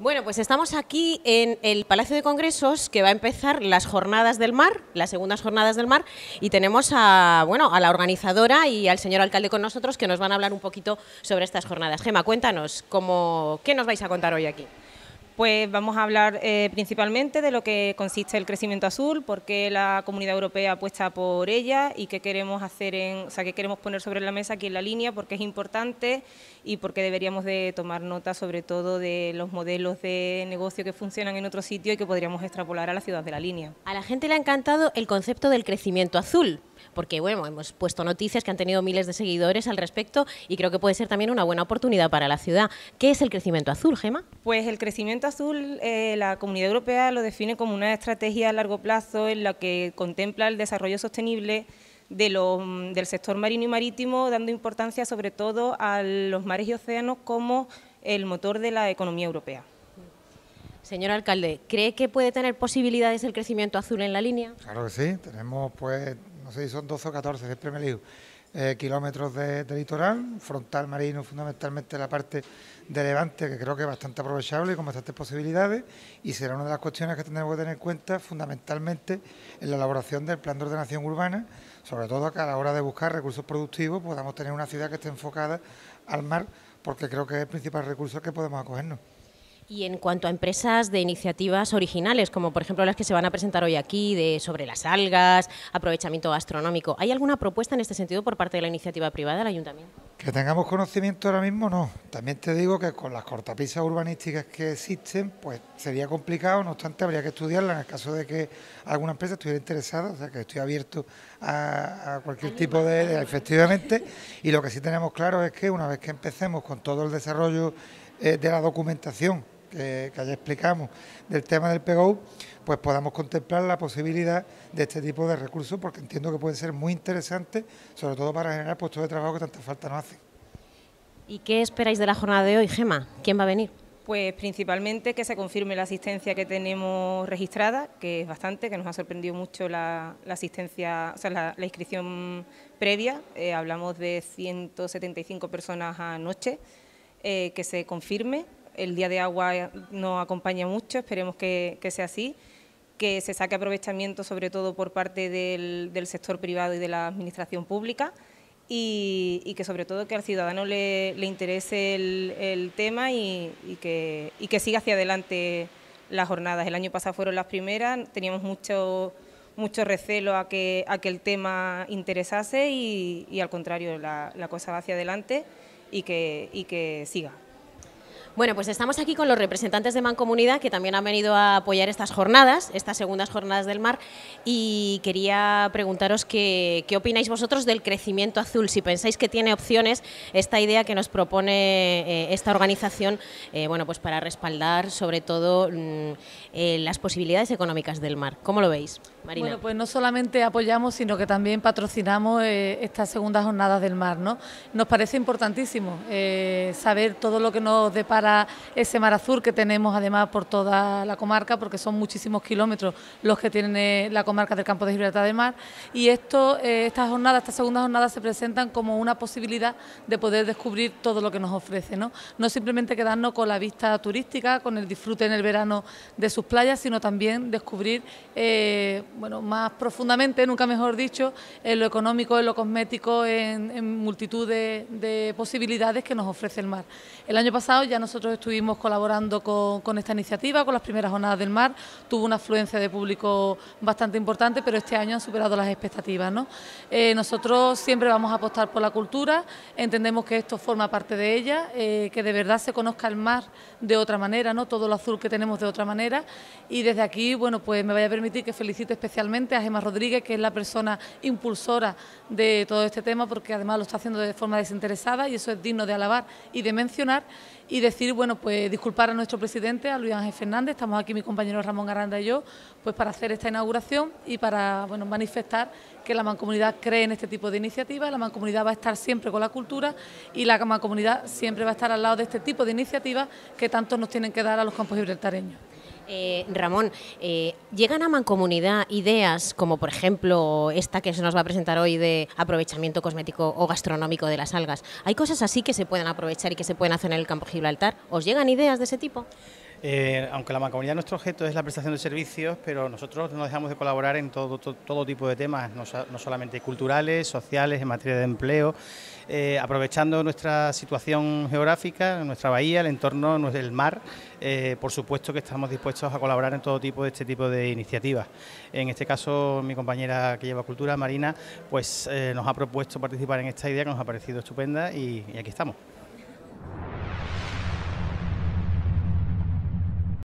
Bueno, pues estamos aquí en el Palacio de Congresos que va a empezar las jornadas del mar, las segundas jornadas del mar, y tenemos a, bueno, a la organizadora y al señor alcalde con nosotros que nos van a hablar un poquito sobre estas jornadas. Gema, cuéntanos, ¿cómo, ¿qué nos vais a contar hoy aquí? Pues vamos a hablar eh, principalmente de lo que consiste el crecimiento azul, por qué la Comunidad Europea apuesta por ella y qué queremos hacer, en, o sea, qué queremos poner sobre la mesa aquí en la línea, porque es importante y porque deberíamos de tomar nota, sobre todo, de los modelos de negocio que funcionan en otro sitio y que podríamos extrapolar a la ciudad de la línea. A la gente le ha encantado el concepto del crecimiento azul porque bueno, hemos puesto noticias que han tenido miles de seguidores al respecto y creo que puede ser también una buena oportunidad para la ciudad. ¿Qué es el crecimiento azul, Gema? Pues el crecimiento azul, eh, la Comunidad Europea lo define como una estrategia a largo plazo en la que contempla el desarrollo sostenible de del sector marino y marítimo, dando importancia sobre todo a los mares y océanos como el motor de la economía europea. Señor alcalde, ¿cree que puede tener posibilidades el crecimiento azul en la línea? Claro que sí, tenemos pues no sé si son 12 o 14, siempre me lío, eh, kilómetros de, de, litoral, frontal marino, fundamentalmente la parte de Levante, que creo que es bastante aprovechable y con bastantes posibilidades, y será una de las cuestiones que tendremos que tener en cuenta fundamentalmente en la elaboración del plan de ordenación urbana, sobre todo que a la hora de buscar recursos productivos podamos tener una ciudad que esté enfocada al mar, porque creo que es el principal recurso que podemos acogernos. Y en cuanto a empresas de iniciativas originales, como por ejemplo las que se van a presentar hoy aquí de sobre las algas, aprovechamiento gastronómico, ¿hay alguna propuesta en este sentido por parte de la iniciativa privada del ayuntamiento? Que tengamos conocimiento ahora mismo no. También te digo que con las cortapisas urbanísticas que existen, pues sería complicado, no obstante habría que estudiarla en el caso de que alguna empresa estuviera interesada, o sea que estoy abierto a, cualquier tipo de, efectivamente. y lo que sí tenemos claro es que una vez que empecemos con todo el desarrollo eh, de la documentación que, ya explicamos del tema del PGO, pues podamos contemplar la posibilidad de este tipo de recursos, porque entiendo que puede ser muy interesante... sobre todo para generar puestos de trabajo que tanta falta no hacen. ¿Y qué esperáis de la jornada de hoy, Gema? ¿Quién va a venir? Pues principalmente que se confirme la asistencia que tenemos registrada, que es bastante, que nos ha sorprendido mucho la, asistencia, o sea, la, inscripción previa. Eh, hablamos de 175 personas anoche, eh, que se confirme el día de agua nos acompaña mucho, esperemos que, sea así, que se saque aprovechamiento sobre todo por parte del, sector privado y de la administración pública y, que sobre todo que al ciudadano le, interese el, tema y, que, que siga hacia adelante las jornadas. El año pasado fueron las primeras, teníamos mucho mucho recelo a que, a el tema interesase y, al contrario, la, cosa va hacia adelante y que, y que siga. Bueno, pues estamos aquí con los representantes de Mancomunidad que también han venido a apoyar estas jornadas, estas segundas jornadas del mar, y quería preguntaros qué, qué opináis vosotros del crecimiento azul, si pensáis que tiene opciones esta idea que nos propone eh, esta organización, eh, bueno, pues para respaldar sobre todo mm, eh, las posibilidades económicas del mar. ¿Cómo lo veis, Marina? Bueno, pues no solamente apoyamos, sino que también patrocinamos estas segundas jornadas del mar, ¿no? Nos parece importantísimo saber todo lo que nos depara ese mar azul que tenemos además por toda la comarca, porque son muchísimos kilómetros los que tiene la comarca del campo de Gibraltar de Mar. Y esto, eh, estas jornadas, estas segundas jornadas se presentan como una posibilidad de poder descubrir todo lo que nos ofrece, ¿no? No simplemente quedarnos con la vista turística, con el disfrute en el verano de sus playas, sino también descubrir, eh, bueno, más profundamente, nunca mejor dicho, en lo económico, en lo cosmético, en, multitud de, de posibilidades que nos ofrece el mar. El año pasado ya nos nosotros estuvimos colaborando con, esta iniciativa, con las primeras jornadas del mar. Tuvo una afluencia de público bastante importante, pero este año han superado las expectativas. ¿no? Eh, nosotros siempre vamos a apostar por la cultura, entendemos que esto forma parte de ella, eh, que de verdad se conozca el mar de otra manera, ¿no? todo lo azul que tenemos de otra manera. Y desde aquí, bueno, pues me vaya a permitir que felicite especialmente a Gemma Rodríguez, que es la persona impulsora de todo este tema, porque además lo está haciendo de forma desinteresada y eso es digno de alabar y de mencionar. Y decir bueno, pues disculpar a nuestro presidente, a Luis Ángel Fernández, estamos aquí mi compañero Ramón Garanda y yo, pues para hacer esta inauguración y para, bueno, manifestar que la mancomunidad cree en este tipo de iniciativas, la mancomunidad va a estar siempre con la cultura y la mancomunidad siempre va a estar al lado de este tipo de iniciativas que tanto nos tienen que dar a los campos gibraltareños. Eh, Ramón, eh, llegan a Mancomunidad ideas como, por ejemplo, esta que se nos va a presentar hoy de aprovechamiento cosmético o gastronómico de las algas. ¿Hay cosas así que se pueden aprovechar y que se pueden hacer en el campo Gibraltar? ¿Os llegan ideas de ese tipo? Eh, aunque la mancomunidad nuestro objeto es la prestación de servicios, pero nosotros no dejamos de colaborar en todo, tipo de temas, no, solamente culturales, sociales, en materia de empleo, eh, aprovechando nuestra situación geográfica, nuestra bahía, el entorno el mar, eh, por supuesto que estamos dispuestos a colaborar en todo tipo de este tipo de iniciativas. En este caso, mi compañera que lleva cultura, Marina, pues nos ha propuesto participar en esta idea que nos ha parecido estupenda y aquí estamos.